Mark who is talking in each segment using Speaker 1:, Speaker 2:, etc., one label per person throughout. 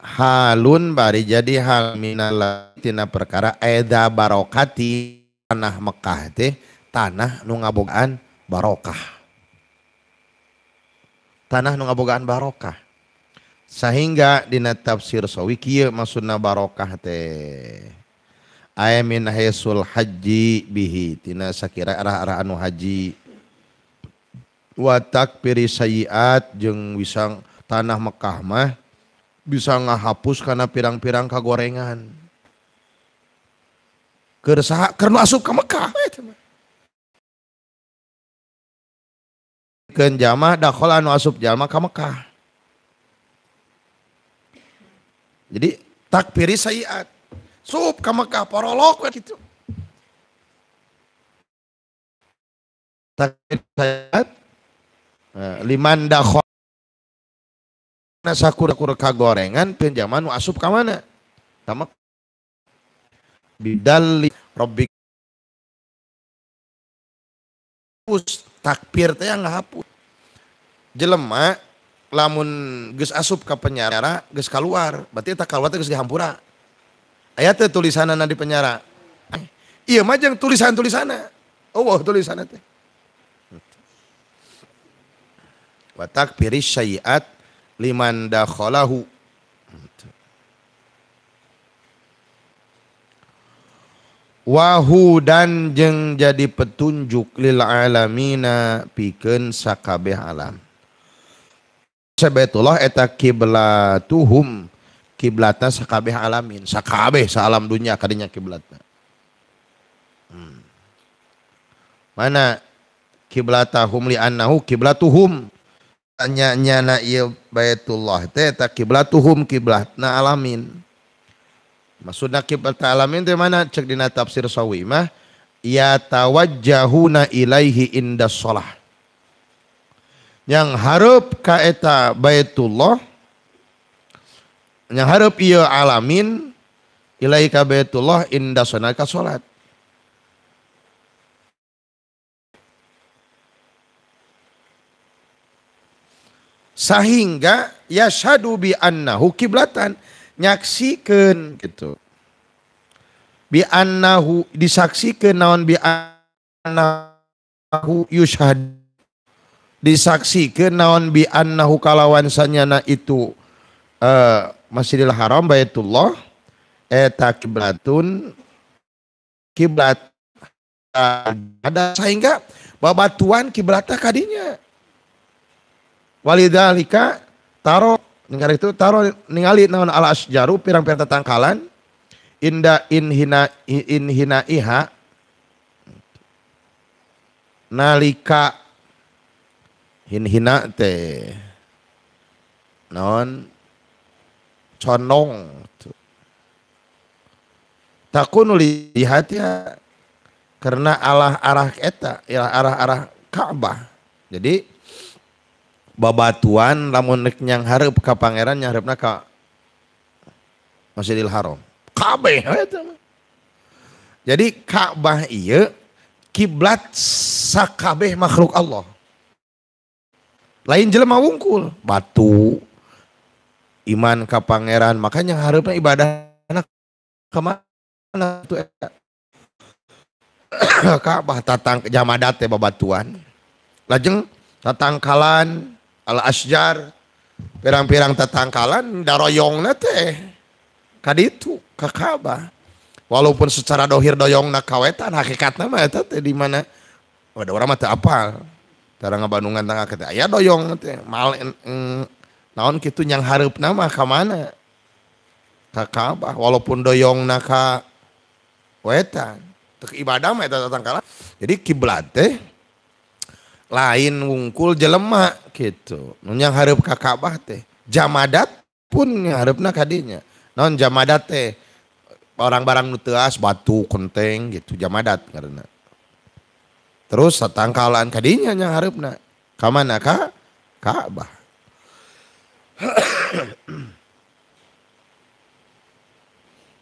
Speaker 1: halun bari jadi hal minal tina perkara eda barokati tanah Mekah teh tanah nu ngabogaan barokah tanah nu ngabogaan barokah sehingga dina tafsir sawiki maksudna barokah teh aya min haisul haji bihi tina sakira arah-arah anu haji wa takfiri sayiat jeung wisang tanah Mekah mah bisa ngahapus karena pirang-pirang kagorengan. kersah karena asup ke Mekah. Ken jama dakhol anu asup jamaah ke Mekah. Jadi takfiri sayiat. Sup ke Mekah, porolok gitu. Takfiri sayiat. Eh, liman dakhol na sakura-kura kagorengan pinjaman asup ka mana? Sama bidalli robbi hapus takbir teh yang hapus jelema lamun geus asup ka penyara geus keluar berarti tak keluar geus dihampura aya teh tulisanana di penyara iya mah jeung tulisan tulisana oh wah oh, tulisanna teh wa takbiri syai'at liman dakhalahu. Wahu dan jeng jadi petunjuk lil alamina pikeun sakabeh alam. Sebetullah eta kiblatuhum kiblatna sakabeh alamin, sakabeh salam dunia kadinya kiblatna. Hmm. Mana kiblatahum li annahu kiblatuhum nyana ieu ya Baitullah teh ta kiblatuhum kiblatna alamin. Maksudna kiblat alamin teh mana cek dina tafsir Sawi mah ya tawajjahuna ilaihi inda shalah. Yang harap ka eta Baitullah yang harap ieu alamin ilaika Baitullah inda ka salat. sehingga ya syadu bi annahu kiblatan nyaksikan gitu bi annahu disaksikan naon bi annahu yushad disaksikan naon bi annahu kalawan sanyana itu uh, Masjidil Haram Baitullah eta kiblatun kiblat eh, ada sehingga babatuan kiblatah kadinya Walidalika taro ningali itu taro ningali naon al asjaru pirang-pirang tetangkalan inda inhina inhina iha nalika hinhina te non conong takun lihat ya karena Allah arah eta ya arah arah Ka'bah jadi babatuan lamun nek nyang hareup ka pangeran nyaharepna ka Masjidil Haram. Kabeh eta Jadi Ka'bah iya kiblat sakabeh makhluk Allah. Lain jelema wungkul, batu iman ka pangeran, makanya hareupna ibadah anak kemana tuh eh? Ka'bah tatang jamadat teh babatuan. Lajeng tatangkalan al asjar pirang-pirang tatangkalan daroyongna teh kaditu kakaba walaupun secara dohir nak kawetan hakikatna mah nama teh di mana ada orang mata apa, apal tarang Bandungan tangga kita doyong teh mal mm, naon kitu yang hareupna nama kemana, mana ka Ka'bah walaupun doyong ka wetan ibadah mah eta tatangkalan jadi kiblat teh lain wungkul jelema gitu yang harap ke Ka'bah teh jamadat pun yang harapna kadinya non jamadat teh orang-barang nuteas batu konteng gitu jamadat karena terus setangkalan kadinya yang harapna kamana ka Ka'bah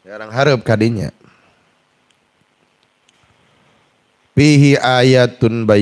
Speaker 1: orang harap kadinya pihi ayatun bayi